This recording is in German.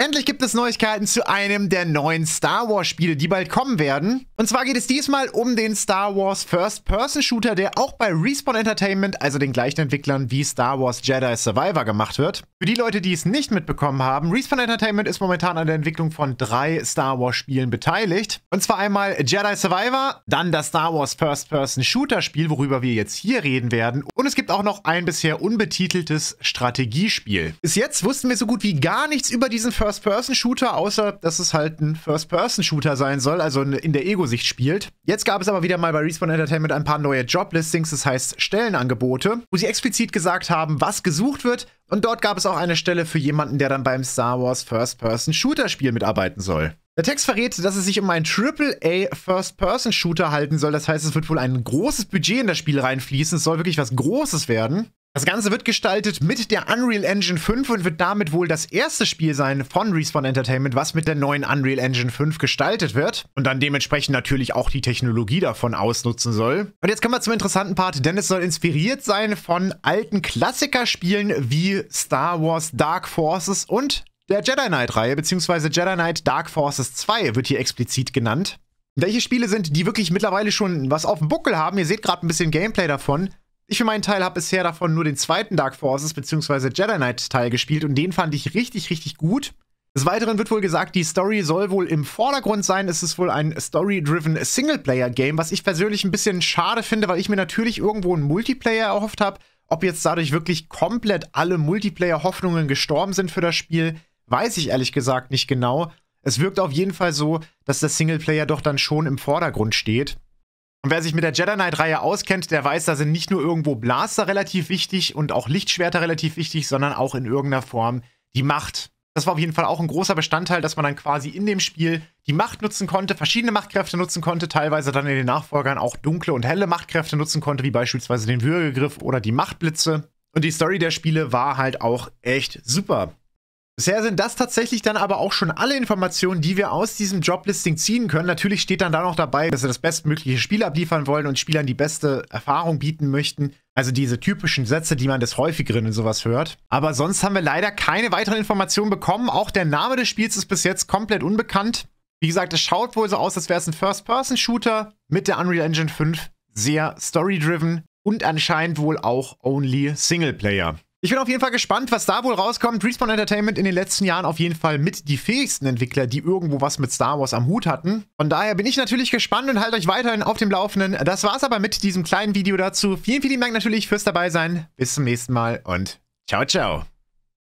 Endlich gibt es Neuigkeiten zu einem der neuen Star Wars Spiele, die bald kommen werden. Und zwar geht es diesmal um den Star Wars First-Person-Shooter, der auch bei Respawn Entertainment, also den gleichen Entwicklern wie Star Wars Jedi Survivor gemacht wird. Für die Leute, die es nicht mitbekommen haben, Respawn Entertainment ist momentan an der Entwicklung von drei Star Wars Spielen beteiligt. Und zwar einmal Jedi Survivor, dann das Star Wars First-Person-Shooter-Spiel, worüber wir jetzt hier reden werden. Und es gibt auch noch ein bisher unbetiteltes Strategiespiel. Bis jetzt wussten wir so gut wie gar nichts über diesen First First-Person-Shooter, außer dass es halt ein First-Person-Shooter sein soll, also in der Ego-Sicht spielt. Jetzt gab es aber wieder mal bei Respawn Entertainment ein paar neue Job-Listings, das heißt Stellenangebote, wo sie explizit gesagt haben, was gesucht wird. Und dort gab es auch eine Stelle für jemanden, der dann beim Star Wars First-Person-Shooter-Spiel mitarbeiten soll. Der Text verrät, dass es sich um einen AAA First-Person-Shooter halten soll. Das heißt, es wird wohl ein großes Budget in das Spiel reinfließen. Es soll wirklich was Großes werden. Das Ganze wird gestaltet mit der Unreal Engine 5 und wird damit wohl das erste Spiel sein von Respawn Entertainment, was mit der neuen Unreal Engine 5 gestaltet wird und dann dementsprechend natürlich auch die Technologie davon ausnutzen soll. Und jetzt kommen wir zum interessanten Part, denn es soll inspiriert sein von alten Klassikerspielen wie Star Wars Dark Forces und der Jedi Knight-Reihe, beziehungsweise Jedi Knight Dark Forces 2 wird hier explizit genannt. Welche Spiele sind, die wirklich mittlerweile schon was auf dem Buckel haben? Ihr seht gerade ein bisschen Gameplay davon. Ich für meinen Teil habe bisher davon nur den zweiten Dark Forces bzw. Jedi Knight Teil gespielt und den fand ich richtig, richtig gut. Des Weiteren wird wohl gesagt, die Story soll wohl im Vordergrund sein. Es ist wohl ein Story-driven Singleplayer-Game, was ich persönlich ein bisschen schade finde, weil ich mir natürlich irgendwo einen Multiplayer erhofft habe. Ob jetzt dadurch wirklich komplett alle Multiplayer-Hoffnungen gestorben sind für das Spiel, weiß ich ehrlich gesagt nicht genau. Es wirkt auf jeden Fall so, dass der Singleplayer doch dann schon im Vordergrund steht. Und wer sich mit der Jedi Knight-Reihe auskennt, der weiß, da sind nicht nur irgendwo Blaster relativ wichtig und auch Lichtschwerter relativ wichtig, sondern auch in irgendeiner Form die Macht. Das war auf jeden Fall auch ein großer Bestandteil, dass man dann quasi in dem Spiel die Macht nutzen konnte, verschiedene Machtkräfte nutzen konnte, teilweise dann in den Nachfolgern auch dunkle und helle Machtkräfte nutzen konnte, wie beispielsweise den Würgegriff oder die Machtblitze. Und die Story der Spiele war halt auch echt super. Bisher sind das tatsächlich dann aber auch schon alle Informationen, die wir aus diesem Joblisting ziehen können. Natürlich steht dann da noch dabei, dass wir das bestmögliche Spiel abliefern wollen und Spielern die beste Erfahrung bieten möchten. Also diese typischen Sätze, die man des Häufigeren und sowas hört. Aber sonst haben wir leider keine weiteren Informationen bekommen. Auch der Name des Spiels ist bis jetzt komplett unbekannt. Wie gesagt, es schaut wohl so aus, als wäre es ein First-Person-Shooter mit der Unreal Engine 5. Sehr story-driven und anscheinend wohl auch only Singleplayer. Ich bin auf jeden Fall gespannt, was da wohl rauskommt. Respawn Entertainment in den letzten Jahren auf jeden Fall mit die fähigsten Entwickler, die irgendwo was mit Star Wars am Hut hatten. Von daher bin ich natürlich gespannt und halte euch weiterhin auf dem Laufenden. Das war's aber mit diesem kleinen Video dazu. Vielen, vielen Dank natürlich fürs dabei sein. Bis zum nächsten Mal und ciao, ciao.